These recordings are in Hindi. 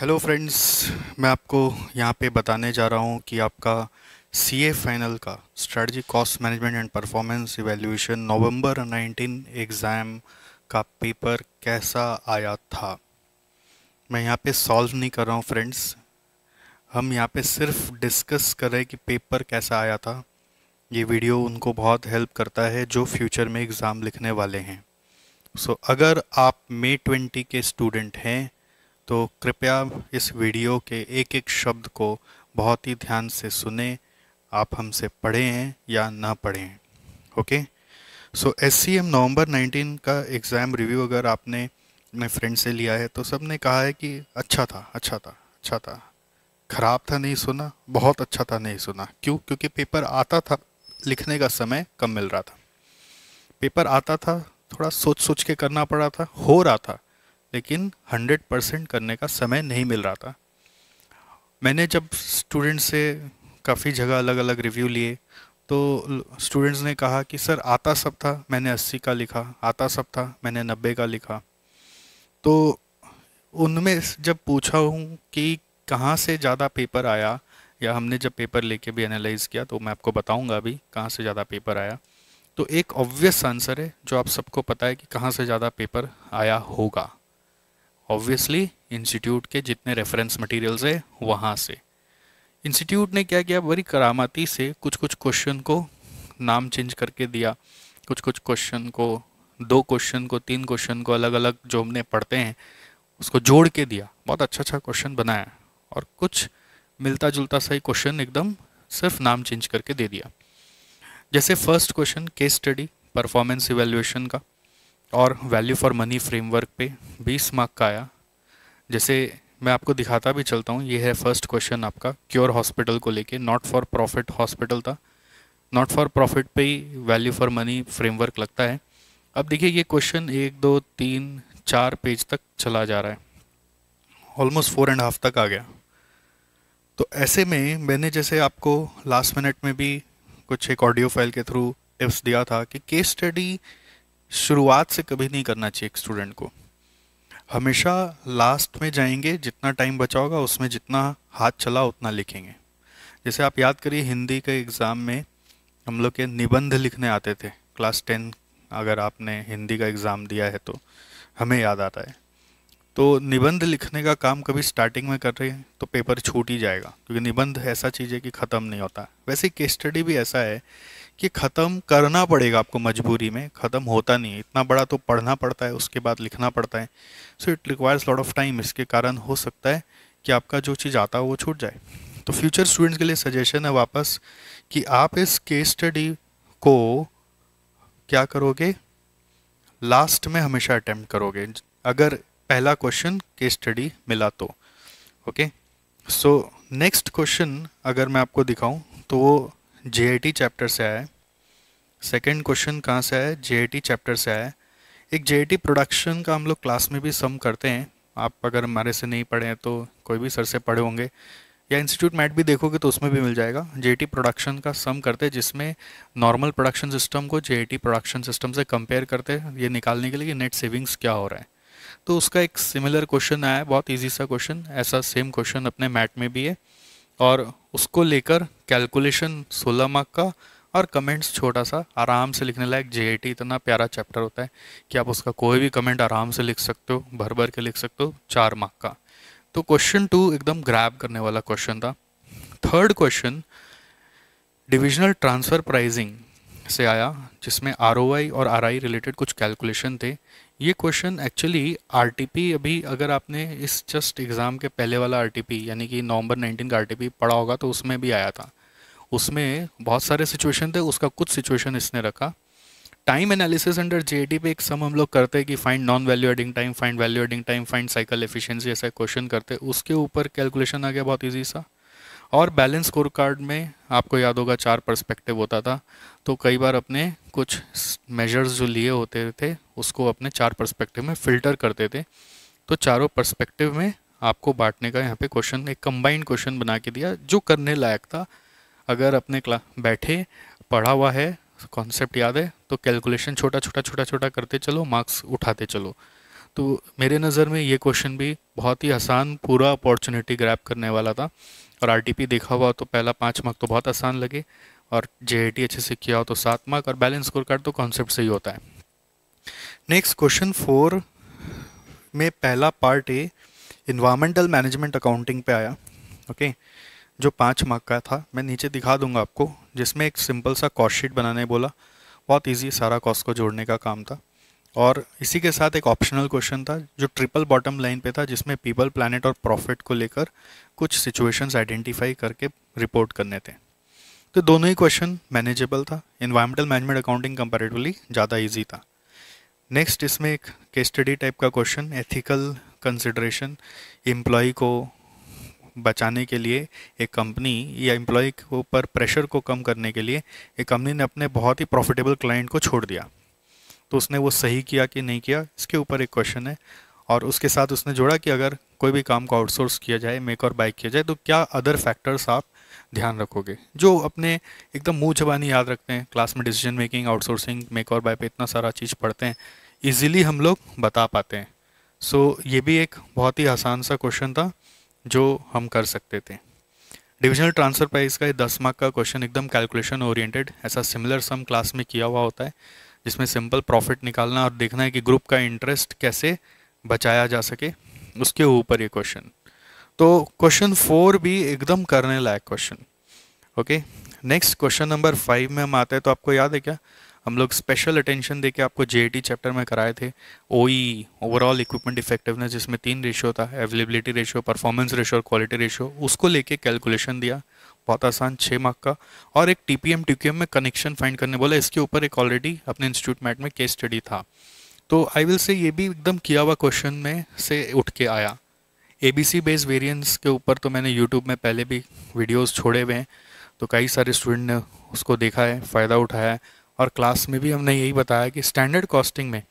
हेलो फ्रेंड्स मैं आपको यहाँ पे बताने जा रहा हूँ कि आपका सी ए फाइनल का strategy cost management and performance evaluation November 19 exam का पेपर कैसा आया था मैं यहाँ पे सॉल्व नहीं कर रहा हूँ फ्रेंड्स हम यहाँ पे सिर्फ डिस्कस कर रहे हैं कि पेपर कैसा आया था ये वीडियो उनको बहुत हेल्प करता है जो फ्यूचर में एग्ज़ाम लिखने वाले हैं सो so, अगर आप मे ट्वेंटी के स्टूडेंट हैं तो कृपया इस वीडियो के एक एक शब्द को बहुत ही ध्यान से सुने आप हमसे पढ़े हैं या ना पढ़े हैं okay so S C M November nineteen का एग्ज़ाम रिव्यू अगर आपने अपने फ्रेंड से लिया है तो सब ने कहा है कि अच्छा था अच्छा था अच्छा था ख़राब था नहीं सुना बहुत अच्छा था नहीं सुना क्यों क्योंकि पेपर आता था लिखने का समय कम मिल रहा था पेपर आता था थोड़ा सोच सोच के करना पड़ा था हो रहा था लेकिन 100 परसेंट करने का समय नहीं मिल रहा था मैंने जब स्टूडेंट से काफ़ी जगह अलग अलग रिव्यू लिए तो स्टूडेंट्स ने कहा कि सर आता सब था मैंने 80 का लिखा आता सब था मैंने 90 का लिखा तो उनमें जब पूछा हूँ कि कहाँ से ज़्यादा पेपर आया या हमने जब पेपर लेके भी एनालाइज़ किया तो मैं आपको बताऊँगा अभी कहाँ से ज़्यादा पेपर आया तो एक ऑब्वियस आंसर है जो आप सबको पता है कि कहाँ से ज़्यादा पेपर आया होगा ऑब्वियसली इंस्टीट्यूट के जितने रेफरेंस मटेरियल्स है वहाँ से इंस्टीट्यूट ने क्या किया बड़ी करामाती से कुछ कुछ क्वेश्चन को नाम चेंज करके दिया कुछ कुछ क्वेश्चन को दो क्वेश्चन को तीन क्वेश्चन को अलग अलग जो हमने पढ़ते हैं उसको जोड़ के दिया बहुत अच्छा अच्छा क्वेश्चन बनाया और कुछ मिलता जुलता सही क्वेश्चन एकदम सिर्फ नाम चेंज करके दे दिया जैसे first question case study performance evaluation का और वैल्यू फॉर मनी फ्रेमवर्क पे 20 मार्क का आया जैसे मैं आपको दिखाता भी चलता हूँ ये है फर्स्ट क्वेश्चन आपका क्योर हॉस्पिटल को लेके नॉट फॉर प्रॉफिट हॉस्पिटल था नॉट फॉर प्रॉफिट पे ही वैल्यू फॉर मनी फ्रेमवर्क लगता है अब देखिए ये क्वेश्चन एक दो तीन चार पेज तक चला जा रहा है ऑलमोस्ट फोर एंड हाफ तक आ गया तो ऐसे में मैंने जैसे आपको लास्ट मिनट में भी कुछ एक ऑडियो फाइल के थ्रू टिप्स दिया था कि केस स्टडी शुरुआत से कभी नहीं करना चाहिए एक स्टूडेंट को हमेशा लास्ट में जाएंगे जितना टाइम बचा होगा उसमें जितना हाथ चला उतना लिखेंगे जैसे आप याद करिए हिंदी के एग्ज़ाम में हम लोग के निबंध लिखने आते थे क्लास टेन अगर आपने हिंदी का एग्ज़ाम दिया है तो हमें याद आता है तो निबंध लिखने का काम कभी स्टार्टिंग में कर रहे हैं तो पेपर छूट ही जाएगा क्योंकि निबंध ऐसा चीज़ है कि ख़त्म नहीं होता वैसे केस स्टडी भी ऐसा है कि ख़त्म करना पड़ेगा आपको मजबूरी में ख़त्म होता नहीं है इतना बड़ा तो पढ़ना पड़ता है उसके बाद लिखना पड़ता है so it requires lot of time इसके कारण हो सकता है कि आपका जो चीज़ आता है वो छूट जाए तो फ्यूचर स्टूडेंट्स के लिए सजेशन है वापस कि आप इस केस स्टडी को क्या करोगे लास्ट में हमेशा अटैम्प्ट करोगे अगर पहला क्वेश्चन केस स्टडी मिला तो ओके सो नेक्स्ट क्वेश्चन अगर मैं आपको दिखाऊं तो वो जे चैप्टर से आया है सेकेंड क्वेश्चन कहाँ से आया है जे चैप्टर से आया है एक जे प्रोडक्शन का हम लोग क्लास में भी सम करते हैं आप अगर हमारे से नहीं पढ़े हैं तो कोई भी सर से पढ़े होंगे या इंस्टीट्यूट मैट भी देखोगे तो उसमें भी मिल जाएगा जे प्रोडक्शन का सम करते हैं जिसमें नॉर्मल प्रोडक्शन सिस्टम को जे प्रोडक्शन सिस्टम से कंपेयर करते हैं ये निकालने के लिए कि नेट सेविंग्स क्या हो रहा है तो उसका एक सिमिलर क्वेश्चन आया है बहुत ईजी सा क्वेश्चन ऐसा सेम क्वेश्चन अपने मैट में भी है और उसको लेकर कैलकुलेशन 16 मार्क का और कमेंट्स छोटा सा आराम से लिखने लायक जे इतना प्यारा चैप्टर होता है कि आप उसका कोई भी कमेंट आराम से लिख सकते हो भर भर के लिख सकते हो चार मार्क का तो क्वेश्चन टू एकदम ग्रैब करने वाला क्वेश्चन था third question divisional transfer pricing से आया जिसमें आर और आर रिलेटेड कुछ कैलकुलेशन थे ये क्वेश्चन एक्चुअली आरटीपी अभी अगर आपने इस जस्ट एग्ज़ाम के पहले वाला आरटीपी यानी कि नवंबर 19 का आरटीपी पढ़ा होगा तो उसमें भी आया था उसमें बहुत सारे सिचुएशन थे उसका कुछ सिचुएशन इसने रखा टाइम एनालिसिस अंडर जे पे एक सम हम लोग करते हैं कि find non value adding time find value adding time find cycle efficiency ऐसा क्वेश्चन करते उसके ऊपर कैलकुलेशन आ गया बहुत ईजी सा और बैलेंस स्कोर कार्ड में आपको याद होगा चार पर्सपेक्टिव होता था तो कई बार अपने कुछ मेजर्स जो लिए होते थे उसको अपने चार पर्सपेक्टिव में फ़िल्टर करते थे तो चारों पर्सपेक्टिव में आपको बांटने का यहाँ पे क्वेश्चन एक कंबाइंड क्वेश्चन बना के दिया जो करने लायक था अगर अपने क्ला बैठे पढ़ा हुआ है कॉन्सेप्ट याद है तो कैलकुलेशन छोटा छोटा छोटा छोटा करते चलो मार्क्स उठाते चलो तो मेरे नज़र में ये क्वेश्चन भी बहुत ही आसान पूरा अपॉर्चुनिटी ग्रैप करने वाला था और आरटीपी देखा हुआ तो पहला पाँच मार्क तो बहुत आसान लगे और जे अच्छे से किया हो तो सात मार्क और बैलेंस स्कोर कार्ड तो कॉन्सेप्ट से ही होता है नेक्स्ट क्वेश्चन फोर में पहला part A environmental management accounting पे आया ओके okay? जो पाँच मार्क का था मैं नीचे दिखा दूंगा आपको जिसमें एक सिंपल सा कॉस्ट शीट बनाने बोला बहुत इजी सारा कॉस्ट को जोड़ने का काम था और इसी के साथ एक ऑप्शनल क्वेश्चन था जो ट्रिपल बॉटम लाइन पे था जिसमें पीपल प्लानट और प्रॉफिट को लेकर कुछ सिचुएशंस आइडेंटिफाई करके रिपोर्ट करने थे तो दोनों ही क्वेश्चन मैनेजेबल था इन्वायरमेंटल मैनेजमेंट अकाउंटिंग कंपेरेटिवली ज़्यादा ईजी था नेक्स्ट इसमें एक के स्टडी टाइप का क्वेश्चन एथिकल कंसिड्रेशन एम्प्लॉय को बचाने के लिए एक कंपनी या एम्प्लॉय के ऊपर प्रेशर को कम करने के लिए एक कंपनी ने अपने बहुत ही प्रॉफिटेबल क्लाइंट को छोड़ दिया तो उसने वो सही किया कि नहीं किया इसके ऊपर एक क्वेश्चन है और उसके साथ उसने जोड़ा कि अगर कोई भी काम को आउटसोर्स किया जाए मेक और बाइक किया जाए तो क्या अदर फैक्टर्स आप ध्यान रखोगे जो अपने एकदम मुँह जबानी याद रखते हैं क्लास में डिसीजन मेकिंग आउटसोर्सिंग मेक और बाय पे इतना सारा चीज़ पढ़ते हैं ईजिली हम लोग बता पाते हैं सो so, ये भी एक बहुत ही आसान सा क्वेश्चन था जो हम कर सकते थे डिविजनल ट्रांसफ़र प्राइस का दस मार्क का क्वेश्चन एकदम कैलकुलेशन ओरिएंटेड ऐसा सिमिलर सम क्लास में किया हुआ होता है जिसमें सिंपल प्रॉफिट निकालना और देखना है कि ग्रुप का इंटरेस्ट कैसे बचाया जा सके उसके ऊपर ये क्वेश्चन तो क्वेश्चन फोर भी एकदम करने लायक question okay next question number five में हम आते हैं तो आपको याद है क्या हम लोग स्पेशल अटेंशन देके आपको जे चैप्टर में कराए थे ओ ओवरऑल इक्विपमेंट इफेक्टिवनेस जिसमें तीन रेशियो था अवेलेबिलिटी रेशियो परफॉर्मेंस रेशियो और क्वालिटी रेशियो उसको लेके कैलकुलेशन दिया बहुत आसान छः मार्क का और एक टी पी एम में कनेक्शन फाइंड करने बोला इसके ऊपर एक ऑलरेडी अपने इंस्टीट्यूट मैट में केस स्टडी था तो आई विल से ये भी एकदम किया हुआ क्वेश्चन में से उठ के आया A B C base variance के ऊपर तो मैंने यूट्यूब में पहले भी वीडियोस छोड़े हुए हैं तो कई सारे स्टूडेंट ने उसको देखा है फ़ायदा उठाया है और क्लास में भी हमने यही बताया कि स्टैंडर्ड कॉस्टिंग में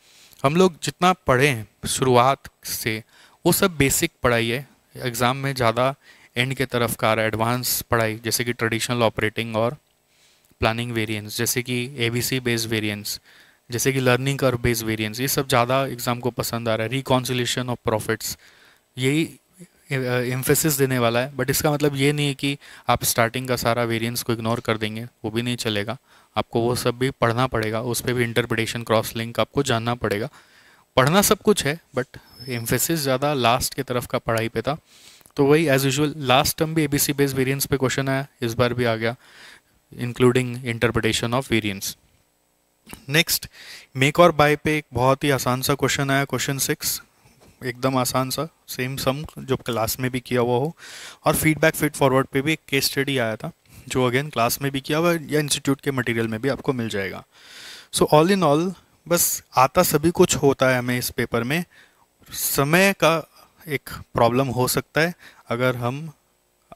हम लोग जितना पढ़े हैं शुरुआत से वो सब बेसिक पढ़ाई है एग्ज़ाम में ज़्यादा एंड के तरफ का एडवांस पढ़ाई जैसे कि ट्रेडिशनल ऑपरेटिंग और प्लानिंग वेरियंस जैसे कि A B C based variants जैसे कि लर्निंग कर बेस्ड वेरियंस ये सब ज़्यादा एग्ज़ाम को पसंद आ रहा है रिकॉन्सिलेशन ऑफ प्रॉफिट्स यही एम्फेसिस देने वाला है बट इसका मतलब ये नहीं है कि आप स्टार्टिंग का सारा वेरिएंस को इग्नोर कर देंगे वो भी नहीं चलेगा आपको वो सब भी पढ़ना पड़ेगा उस पर भी इंटरप्रिटेशन क्रॉस लिंक आपको जानना पड़ेगा पढ़ना सब कुछ है बट एम्फेसिस ज़्यादा लास्ट की तरफ का पढ़ाई पे था तो वही एज यूजल लास्ट टर्म भी A B C based variance पे क्वेश्चन आया इस बार भी आ गया including interpretation of variance next make और बाय पे एक बहुत ही आसान सा क्वेश्चन आया क्वेश्चन सिक्स एकदम आसान सा सेम सम जो क्लास में भी किया हुआ हो और फीडबैक फीड फॉरवर्ड पे भी एक केस स्टडी आया था जो अगेन क्लास में भी किया हुआ या इंस्टीट्यूट के मटेरियल में भी आपको मिल जाएगा सो ऑल इन ऑल बस आता सभी कुछ होता है हमें इस पेपर में समय का एक प्रॉब्लम हो सकता है अगर हम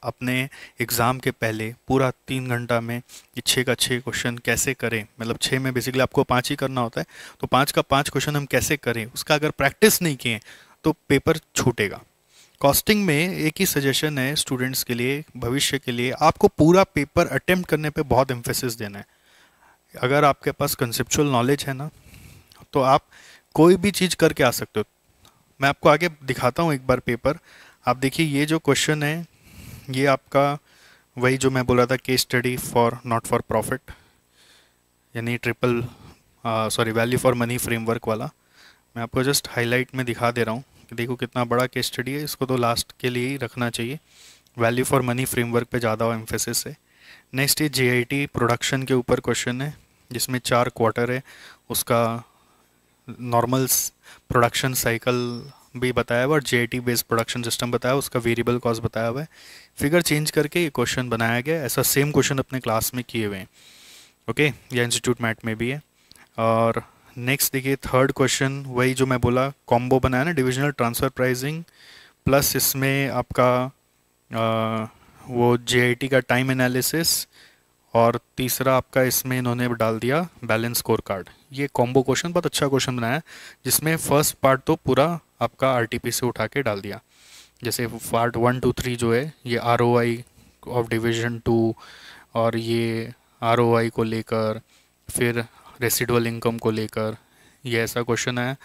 अपने एग्ज़ाम के पहले पूरा तीन घंटा में ये छः का छः क्वेश्चन कैसे करें मतलब छः में बेसिकली आपको पाँच ही करना होता है तो पाँच का पाँच क्वेश्चन हम कैसे करें उसका अगर प्रैक्टिस नहीं किए तो पेपर छूटेगा कॉस्टिंग में एक ही सजेशन है स्टूडेंट्स के लिए भविष्य के लिए आपको पूरा पेपर अटेम्प्ट करने पे बहुत एम्फेसिस देना है अगर आपके पास कंसेप्चुअल नॉलेज है ना तो आप कोई भी चीज़ करके आ सकते हो मैं आपको आगे दिखाता हूँ एक बार पेपर आप देखिए ये जो क्वेश्चन है ये आपका वही जो मैं बोला था case study for not for profit यानी triple sorry value for money framework वाला मैं आपको जस्ट हाईलाइट में दिखा दे रहा हूँ देखो कितना बड़ा केस स्टडी है इसको तो लास्ट के लिए ही रखना चाहिए वैल्यू फॉर मनी फ्रेमवर्क पे ज़्यादा एम्फेसिस है नेक्स्ट ये जे प्रोडक्शन के ऊपर क्वेश्चन है जिसमें चार क्वार्टर है उसका नॉर्मल प्रोडक्शन साइकिल भी बताया हुआ और जे बेस्ड प्रोडक्शन सिस्टम बताया हुआ उसका वेरिएबल कॉस्ट बताया हुआ है फिगर चेंज करके ये क्वेश्चन बनाया गया ऐसा सेम क्वेश्चन अपने क्लास में किए हुए हैं ओके या इंस्टीट्यूट मैट में भी है और नेक्स्ट देखिए थर्ड क्वेश्चन वही जो मैं बोला कॉम्बो बनाया ना डिविजनल ट्रांसफ़र प्राइजिंग प्लस इसमें आपका आ, वो जे का टाइम एनालिसिस और तीसरा आपका इसमें इन्होंने डाल दिया बैलेंस स्कोर कार्ड ये कॉम्बो क्वेश्चन बहुत अच्छा क्वेश्चन बनाया है जिसमें फर्स्ट पार्ट तो पूरा आपका आर से उठा के डाल दिया जैसे पार्ट वन टू थ्री जो है ये आर ऑफ डिविज़न टू और ये आर को लेकर फिर रेसिडुअल इनकम को लेकर ये ऐसा क्वेश्चन है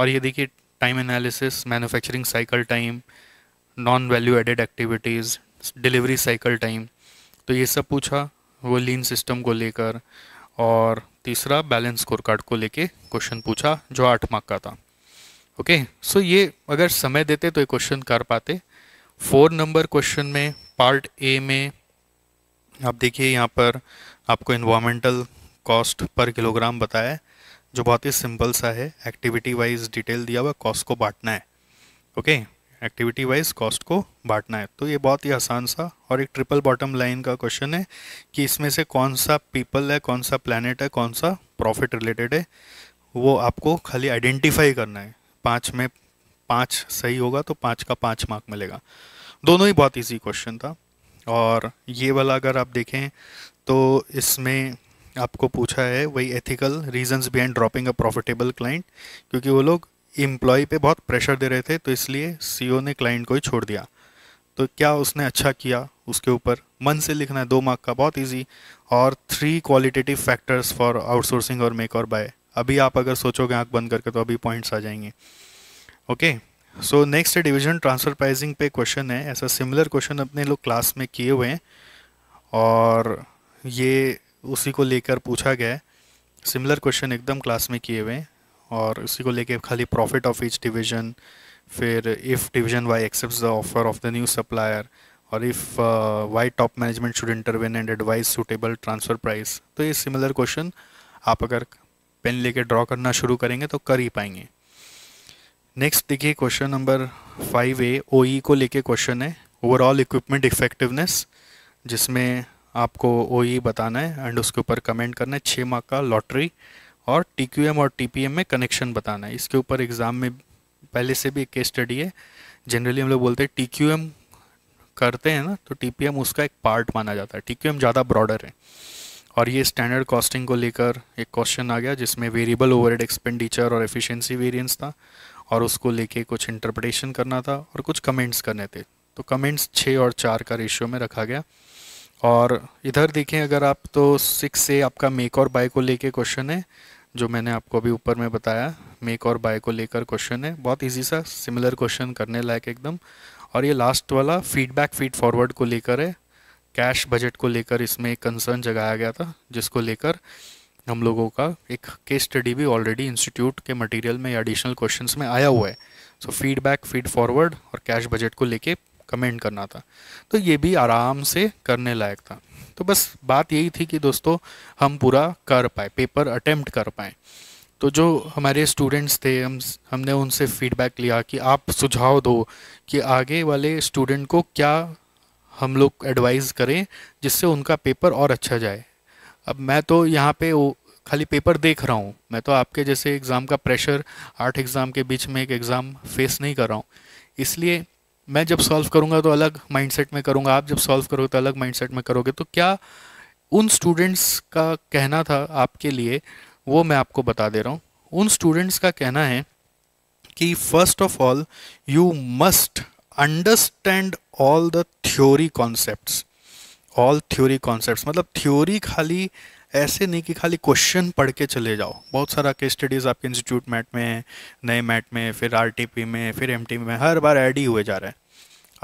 और ये देखिए time analysis manufacturing cycle time non value added activities delivery cycle time तो ये सब पूछा वो लीन सिस्टम को लेकर और तीसरा बैलेंस स्कोर कार्ड को लेके क्वेश्चन पूछा जो आठ मार्क का था ओके okay, सो so ये अगर समय देते तो ये क्वेश्चन कर पाते फोर नंबर क्वेश्चन में पार्ट ए में आप देखिए यहाँ पर आपको इन्वामेंटल कॉस्ट पर किलोग्राम बताया जो बहुत ही सिंपल सा है एक्टिविटी वाइज डिटेल दिया हुआ कॉस्ट को बांटना है ओके एक्टिविटी वाइज कॉस्ट को बांटना है तो ये बहुत ही आसान सा और एक ट्रिपल बॉटम लाइन का क्वेश्चन है कि इसमें से कौन सा पीपल है कौन सा प्लानट है कौन सा प्रॉफिट रिलेटेड है वो आपको खाली आइडेंटिफाई करना है पाँच में पाँच सही होगा तो पाँच का पाँच मार्क मिलेगा दोनों ही बहुत ईजी क्वेश्चन था और ये वाला अगर आप देखें तो इसमें आपको पूछा है वही ethical reasons behind dropping a profitable client क्योंकि वो लोग एम्प्लॉय पे बहुत प्रेशर दे रहे थे तो इसलिए सीईओ e ने क्लाइंट को ही छोड़ दिया तो क्या उसने अच्छा किया उसके ऊपर मन से लिखना है दो मार्क का बहुत इजी और three qualitative factors for outsourcing और मेक और बाय अभी आप अगर सोचोगे आँख बंद करके तो अभी पॉइंट्स आ जाएंगे okay so next division transfer pricing पे क्वेश्चन है ऐसा सिमिलर क्वेश्चन अपने लोग क्लास में किए हुए हैं और ये उसी को लेकर पूछा गया है सिमिलर क्वेश्चन एकदम क्लास में किए हुए हैं और उसी को लेकर खाली प्रॉफिट ऑफ ईच डिवीजन फिर if division Y accept the offer of the new supplier और if Y top management should intervene and advise suitable transfer price तो ये सिमिलर क्वेश्चन आप अगर पेन लेके ड्रॉ करना शुरू करेंगे तो कर ही पाएंगे नेक्स्ट देखिए क्वेश्चन नंबर फाइव ए ओ को लेके क्वेश्चन है ओवरऑल इक्विपमेंट इफेक्टिवनेस जिसमें आपको वो ही बताना है एंड उसके ऊपर कमेंट करना है छः मार्क का लॉटरी और टी और टी में कनेक्शन बताना है इसके ऊपर एग्ज़ाम में पहले से भी एक केस स्टडी है जनरली हम लोग बोलते हैं टी करते हैं ना तो टी उसका एक पार्ट माना जाता है टी ज़्यादा ब्रॉडर है और ये स्टैंडर्ड कॉस्टिंग को लेकर एक क्वेश्चन आ गया जिसमें वेरिएबल हेड एक्सपेंडिचर और एफिशिएंसी वेरिएंस था और उसको लेके कुछ इंटरप्रटेशन करना था और कुछ कमेंट्स करने थे तो कमेंट्स छः और चार का रेशियो में रखा गया और इधर देखें अगर आप तो सिक्स से आपका मेक और बाय को लेके क्वेश्चन है जो मैंने आपको अभी ऊपर में बताया मेक और बाय को लेकर क्वेश्चन है बहुत इजी सा सिमिलर क्वेश्चन करने लायक एकदम और ये लास्ट वाला फीडबैक फीड फॉरवर्ड को लेकर है कैश बजट को लेकर इसमें एक कंसर्न जगाया गया था जिसको लेकर हम लोगों का एक केस स्टडी भी ऑलरेडी इंस्टीट्यूट के मटेरियल में या एडिशनल क्वेश्चंस में आया हुआ है सो फीडबैक फीड फॉरवर्ड और कैश बजट को लेके कमेंट करना था तो ये भी आराम से करने लायक था तो बस बात यही थी कि दोस्तों हम पूरा कर पाए पेपर अटेम्प्ट कर पाए तो जो हमारे स्टूडेंट्स थे हम हमने उनसे फीडबैक लिया कि आप सुझाव दो कि आगे वाले स्टूडेंट को क्या हम लोग एडवाइस करें जिससे उनका पेपर और अच्छा जाए अब मैं तो यहाँ पे वो खाली पेपर देख रहा हूँ मैं तो आपके जैसे एग्ज़ाम का प्रेशर आठ एग्ज़ाम के बीच में एक एग्ज़ाम फेस नहीं कर रहा हूँ इसलिए मैं जब सॉल्व करूँगा तो अलग माइंडसेट में करूँगा आप जब सॉल्व करोगे तो अलग माइंडसेट में करोगे तो क्या उन स्टूडेंट्स का कहना था आपके लिए वो मैं आपको बता दे रहा हूँ उन स्टूडेंट्स का कहना है कि first of all you must understand all the theory concepts all theory concepts मतलब थ्योरी खाली ऐसे नहीं कि खाली क्वेश्चन पढ़ के चले जाओ बहुत सारा केस स्टडीज़ आपके इंस्टीट्यूट मैट में नए मैट में फिर आर में फिर एम में हर बार ऐड ही हुए जा रहे हैं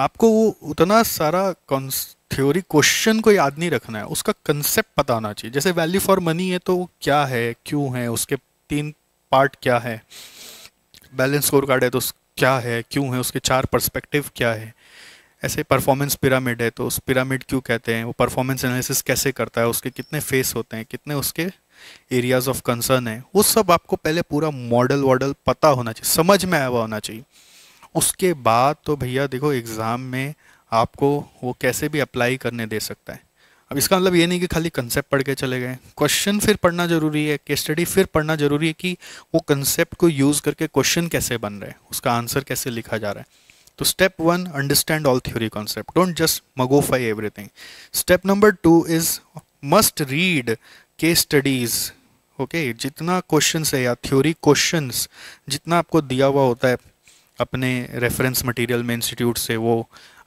आपको वो उतना सारा थ्योरी क्वेश्चन को याद नहीं रखना है उसका कंसेप्ट पता होना चाहिए जैसे वैल्यू फॉर मनी है तो क्या है क्यों है उसके तीन पार्ट क्या है बैलेंस स्कोर कार्ड है तो क्या है क्यों है उसके चार पर्सपेक्टिव क्या है ऐसे परफॉर्मेंस पिरामिड है तो उस पिरामिड क्यों कहते हैं वो परफॉर्मेंस एनालिसिस कैसे करता है उसके कितने फेस होते हैं कितने उसके एरियाज ऑफ कंसर्न है वो सब आपको पहले पूरा मॉडल वॉडल पता होना चाहिए समझ में आया हुआ होना चाहिए उसके बाद तो भैया देखो एग्ज़ाम में आपको वो कैसे भी अप्लाई करने दे सकता है अब इसका मतलब ये नहीं कि खाली कंसेप्ट पढ़ के चले गए क्वेश्चन फिर पढ़ना जरूरी है केस स्टडी फिर पढ़ना जरूरी है कि वो कंसेप्ट को यूज़ करके क्वेश्चन कैसे बन रहे हैं उसका आंसर कैसे लिखा जा रहा है तो step one understand all theory concept don't just mugify everything step number two is must read case studies okay okay, जितना क्वेश्चन है या थ्योरी क्वेश्चन जितना आपको दिया हुआ होता है अपने रेफरेंस मटेरियल में इंस्टीट्यूट से वो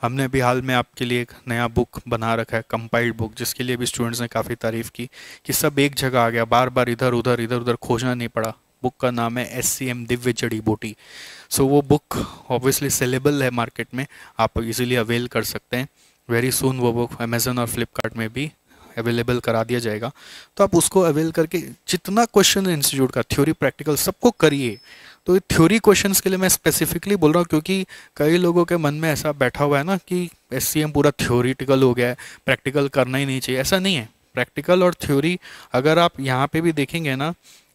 हमने अभी हाल में आपके लिए एक नया बुक बना रखा है कंपाइल्ड बुक जिसके लिए भी स्टूडेंट्स ने काफ़ी तारीफ़ की कि सब एक जगह आ गया बार बार इधर उधर इधर उधर खोजना नहीं पड़ा बुक का नाम है एस सी एम दिव्य जड़ी बूटी सो वो बुक ऑब्वियसली सेलेबल है मार्केट में आप इजीली अवेल कर सकते हैं वेरी सुन वो बुक अमेजन और फ्लिपकार्ट में भी अवेलेबल करा दिया जाएगा तो आप उसको अवेल करके जितना क्वेश्चन इंस्टीट्यूट का थ्योरी प्रैक्टिकल सबको करिए तो थ्योरी क्वेश्चन के लिए मैं स्पेसिफिकली बोल रहा हूँ क्योंकि कई लोगों के मन में ऐसा बैठा हुआ है ना कि एस पूरा थ्योरीटिकल हो गया है प्रैक्टिकल करना ही नहीं चाहिए ऐसा नहीं है प्रैक्टिकल और थ्योरी अगर आप यहाँ पे भी देखेंगे ना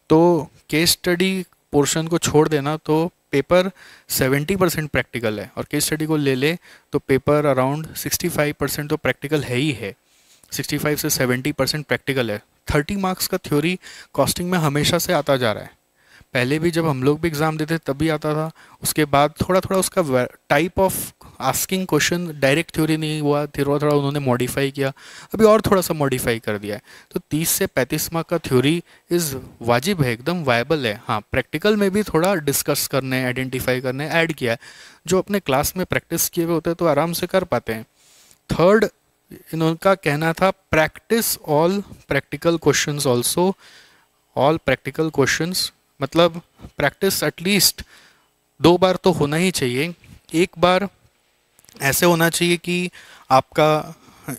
तो केस स्टडी पोर्शन को छोड़ देना तो पेपर 70 परसेंट प्रैक्टिकल है और केस स्टडी को ले ले तो पेपर अराउंड 65 परसेंट तो प्रैक्टिकल है ही है 65 से 70 परसेंट प्रैक्टिकल है 30 मार्क्स का थ्योरी कॉस्टिंग में हमेशा से आता जा रहा है पहले भी जब हम लोग भी एग्ज़ाम देते तब भी आता था उसके बाद थोड़ा थोड़ा उसका type of asking question direct theory नहीं हुआ थोड़ा थोड़ा उन्होंने मॉडिफाई किया अभी और थोड़ा सा मॉडिफाई कर दिया है तो तीस से पैंतीस मार्क का थ्योरी इज़ वाजिब है एकदम वायबल है हाँ प्रैक्टिकल में भी थोड़ा डिस्कस करने आइडेंटिफाई करने ऐड किया है जो अपने क्लास में प्रैक्टिस किए हुए होते हैं तो आराम से कर पाते हैं थर्ड इनका कहना था practice all practical question also all practical question मतलब प्रैक्टिस एटलीस्ट दो बार तो होना ही चाहिए एक बार ऐसे होना चाहिए कि आपका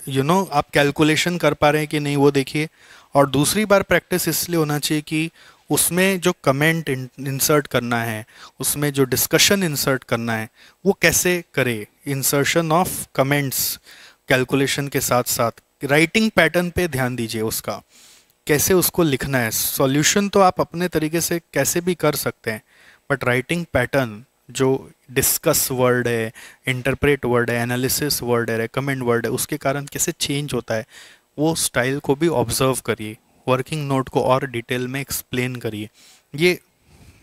यू you नो know, आप कैलकुलेशन कर पा रहे हैं कि नहीं वो देखिए और दूसरी बार प्रैक्टिस इसलिए होना चाहिए कि उसमें जो कमेंट इंसर्ट करना है उसमें जो डिस्कशन इंसर्ट करना है वो कैसे करे इंसर्शन ऑफ कमेंट्स कैलकुलेशन के साथ साथ राइटिंग पैटर्न पे ध्यान दीजिए उसका कैसे उसको लिखना है सॉल्यूशन तो आप अपने तरीके से कैसे भी कर सकते हैं बट राइटिंग पैटर्न जो डिस्कस वर्ड है इंटरप्रेट वर्ड है एनालिसिस वर्ड है रेकमेंड वर्ड है उसके कारण कैसे चेंज होता है वो स्टाइल को भी ऑब्जर्व करिए वर्किंग नोट को और डिटेल में एक्सप्लेन करिए ये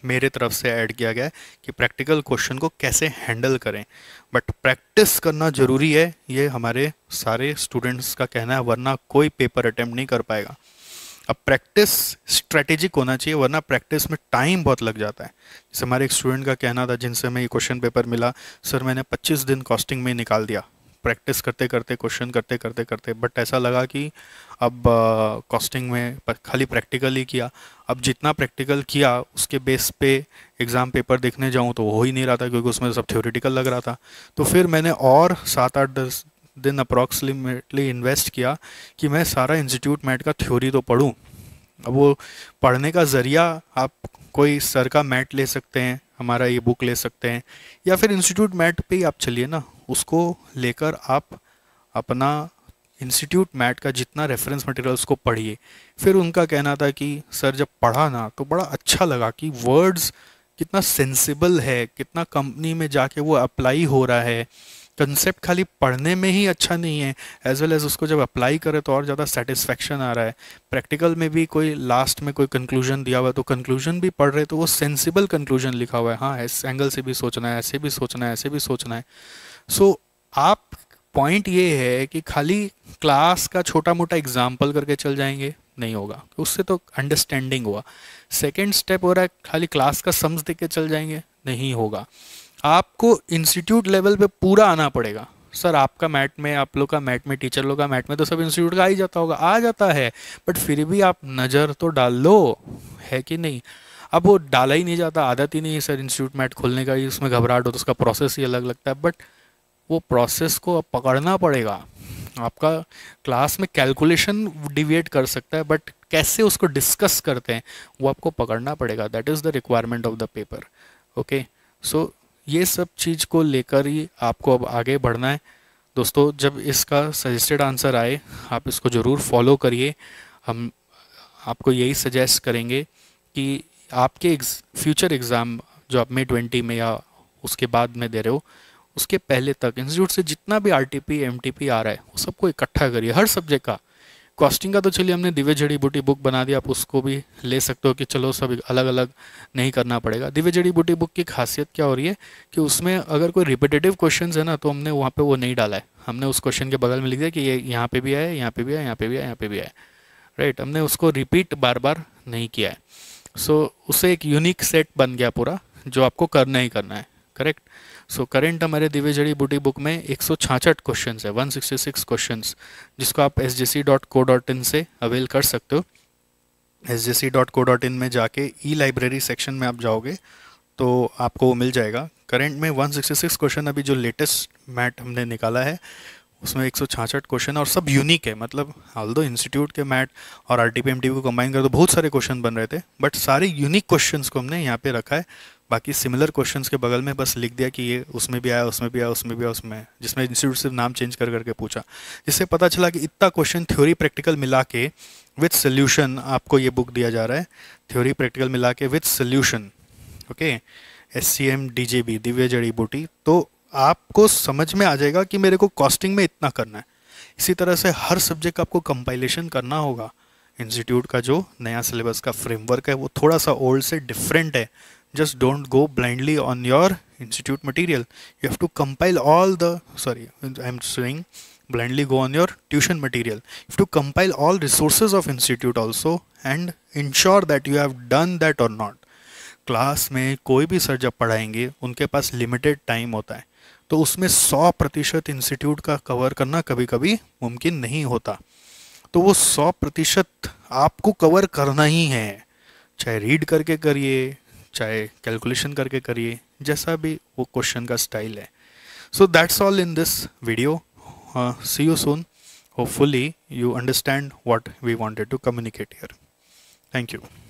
मेरे तरफ से ऐड किया गया है कि प्रैक्टिकल क्वेश्चन को कैसे हैंडल करें बट प्रैक्टिस करना ज़रूरी है ये हमारे सारे स्टूडेंट्स का कहना है वरना कोई पेपर अटैम्प्ट नहीं कर पाएगा अब प्रैक्टिस स्ट्रेटेजिक होना चाहिए वरना प्रैक्टिस में टाइम बहुत लग जाता है जैसे हमारे एक स्टूडेंट का कहना था जिनसे हमें ये क्वेश्चन पेपर मिला सर मैंने 25 दिन कॉस्टिंग में निकाल दिया प्रैक्टिस करते करते क्वेश्चन करते करते करते बट ऐसा लगा कि अब कॉस्टिंग uh, में खाली प्रैक्टिकल ही किया अब जितना प्रैक्टिकल किया उसके बेस पे एग्ज़ाम पेपर देखने जाऊँ तो हो ही नहीं रहा था क्योंकि उसमें सब थ्योरेटिकल लग रहा था तो फिर मैंने और सात आठ दस दिन अप्रॉक्सीमेटली इन्वेस्ट किया कि मैं सारा इंस्टीट्यूट मैट का थ्योरी तो पढ़ूँ अब वो पढ़ने का ज़रिया आप कोई सर का मैट ले सकते हैं हमारा ये बुक ले सकते हैं या फिर इंस्टीट्यूट मैट पे ही आप चलिए ना उसको लेकर आप अपना इंस्टीट्यूट मैट का जितना रेफरेंस मटेरियल्स को पढ़िए फिर उनका कहना था कि सर जब पढ़ा ना तो बड़ा अच्छा लगा कि वर्ड्स कितना सेंसिबल है कितना कंपनी में जाके वो अप्लाई हो रहा है कंसेप्ट खाली पढ़ने में ही अच्छा नहीं है एज वेल एज उसको जब अप्लाई करे तो और ज़्यादा सेटिस्फेक्शन आ रहा है प्रैक्टिकल में भी कोई लास्ट में कोई कंक्लूजन दिया हुआ है तो कंक्लूजन भी पढ़ रहे तो वो सेंसिबल कंक्लूजन लिखा हुआ है हाँ इस एंगल से भी सोचना है ऐसे भी सोचना है ऐसे भी सोचना है सो so, आप पॉइंट ये है कि खाली क्लास का छोटा मोटा एग्जाम्पल करके चल जाएंगे नहीं होगा उससे तो अंडरस्टैंडिंग हुआ सेकेंड स्टेप हो रहा है खाली क्लास का सम्स देख के चल जाएंगे नहीं होगा आपको इंस्टीट्यूट लेवल पे पूरा आना पड़ेगा सर आपका मैट में आप लोग का मैट में टीचर लोग का मैट में तो सब इंस्टीट्यूट का आ ही जाता होगा आ जाता है बट फिर भी आप नज़र तो डाल लो है कि नहीं अब वो डाला ही नहीं जाता आदत ही नहीं है सर इंस्टीट्यूट मैट खोलने का ही उसमें घबराहट हो तो उसका प्रोसेस ही अलग लगता है बट वो प्रोसेस को अब पकड़ना पड़ेगा आपका क्लास में कैलकुलेशन डिविएट कर सकता है बट कैसे उसको डिस्कस करते हैं वो आपको पकड़ना पड़ेगा that is the requirement of the paper okay so ये सब चीज़ को लेकर ही आपको अब आगे बढ़ना है दोस्तों जब इसका सजेस्टेड आंसर आए आप इसको ज़रूर फॉलो करिए हम आपको यही सजेस्ट करेंगे कि आपके एग्ज, फ्यूचर एग्ज़ाम जो आप मे ट्वेंटी में या उसके बाद में दे रहे हो उसके पहले तक इंस्टीट्यूट से जितना भी R T P M T P आ रहा है वो सबको इकट्ठा करिए हर सब्जेक्ट का कॉस्टिंग का तो चलिए हमने दिव्य जड़ी बूटी बुक बना दी आप उसको भी ले सकते हो कि चलो सब अलग अलग नहीं करना पड़ेगा दिव्य जड़ी बूटी बुक की खासियत क्या हो रही है कि उसमें अगर कोई रिपीटेटिव क्वेश्चन है ना तो हमने वहाँ पर वो नहीं डाला है हमने उस क्वेश्चन के बगल में लिख दिया कि ये यहाँ पे भी आए यहाँ पे भी आए यहाँ पर भी आए यहाँ पे भी आए राइट हमने उसको रिपीट बार बार नहीं किया है सो so, उसे एक यूनिक सेट बन गया पूरा जो आपको करना ही करना है करेक्ट सो करेंट हमारे दिव्य जड़ी बूटी बुक में एक सौ छाछठ क्वेश्चन है वन सिक्सटी सिक्स क्वेश्चन जिसको आप एस सी डॉट डॉट को इन से अवेल कर सकते हो एस सी डॉट डॉट को इन में जाके ई लाइब्रेरी सेक्शन में आप जाओगे तो आपको वो मिल जाएगा करंट में वन सिक्सटी सिक्स क्वेश्चन अभी जो लेटेस्ट मैट हमने निकाला है उसमें एक सौ छाछठ क्वेश्चन और सब यूनिक है मतलब हाल दो इंस्टीट्यूट के मैट और R T P M T को कंबाइन कर दो तो बहुत सारे क्वेश्चन बन रहे थे बट सारे यूनिक क्वेश्चन को हमने यहाँ पे रखा है बाकी सिमिलर क्वेश्चंस के बगल में बस लिख दिया कि ये उसमें भी आया उसमें भी आया उसमें भी आया उसमें जिसमें इंस्टीट्यूट सिर्फ नाम चेंज कर करके पूछा जिससे पता चला कि इतना क्वेश्चन थ्योरी प्रैक्टिकल मिला के विथ सोल्यूशन आपको ये बुक दिया जा रहा है थ्योरी प्रैक्टिकल मिला के with solution okay S C M D J B दिव्य जड़ी बूटी तो आपको समझ में आ जाएगा कि मेरे को कॉस्टिंग में इतना करना है इसी तरह से हर सब्जेक्ट आपको कंपाइलेशन करना होगा इंस्टीट्यूट का जो नया सिलेबस का फ्रेमवर्क है वो थोड़ा सा ओल्ड से डिफरेंट है just don't go blindly on your institute material you have to compile all the sorry i'm saying blindly go on your tuition material you have to compile all resources of institute also and ensure that you have done that or not class में कोई भी सर जब पढ़ाएंगे उनके पास लिमिटेड टाइम होता है तो उसमें 100 प्रतिशत इंस्टीट्यूट का कवर करना कभी कभी मुमकिन नहीं होता तो वो 100 प्रतिशत आपको कवर करना ही है चाहे रीड करके करिए चाहे कैलकुलेशन करके करिए जैसा भी वो क्वेश्चन का स्टाइल है so that's all in this video see you soon hopefully you understand what we wanted to communicate here thank you